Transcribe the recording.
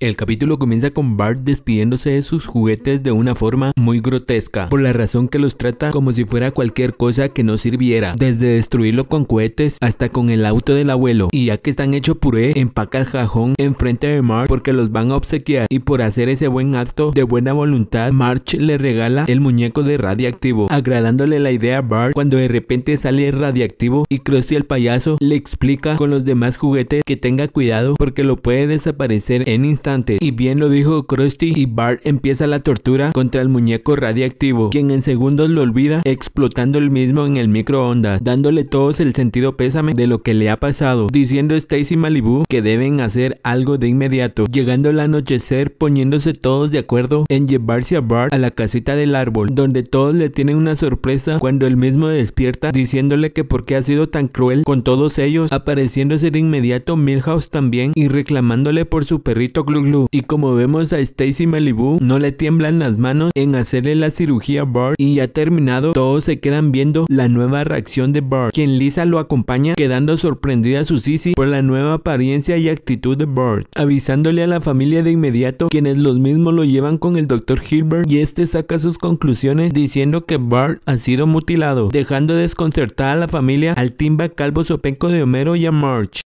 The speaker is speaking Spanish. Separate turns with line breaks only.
El capítulo comienza con Bart despidiéndose de sus juguetes de una forma muy grotesca, por la razón que los trata como si fuera cualquier cosa que no sirviera, desde destruirlo con cohetes hasta con el auto del abuelo, y ya que están hecho puré, empaca el jajón enfrente de Mark porque los van a obsequiar, y por hacer ese buen acto de buena voluntad, March le regala el muñeco de radiactivo, agradándole la idea a Bart cuando de repente sale radiactivo y Krusty el payaso le explica con los demás juguetes que tenga cuidado porque lo puede desaparecer en instantes y bien lo dijo Krusty y Bart empieza la tortura contra el muñeco radiactivo, quien en segundos lo olvida, explotando el mismo en el microondas, dándole todos el sentido pésame de lo que le ha pasado, diciendo Stacy Malibu que deben hacer algo de inmediato, llegando el anochecer poniéndose todos de acuerdo en llevarse a Bart a la casita del árbol, donde todos le tienen una sorpresa cuando el mismo despierta diciéndole que por qué ha sido tan cruel con todos ellos, apareciéndose de inmediato Milhouse también y reclamándole por su perrito Glue y como vemos a Stacy Malibu, no le tiemblan las manos en hacerle la cirugía a Bart y ya terminado, todos se quedan viendo la nueva reacción de Bart, quien Lisa lo acompaña quedando sorprendida a su Sissy por la nueva apariencia y actitud de Bart, avisándole a la familia de inmediato quienes los mismos lo llevan con el doctor Hilbert y este saca sus conclusiones diciendo que Bart ha sido mutilado, dejando desconcertada a la familia al timba calvo sopenco de Homero y a March.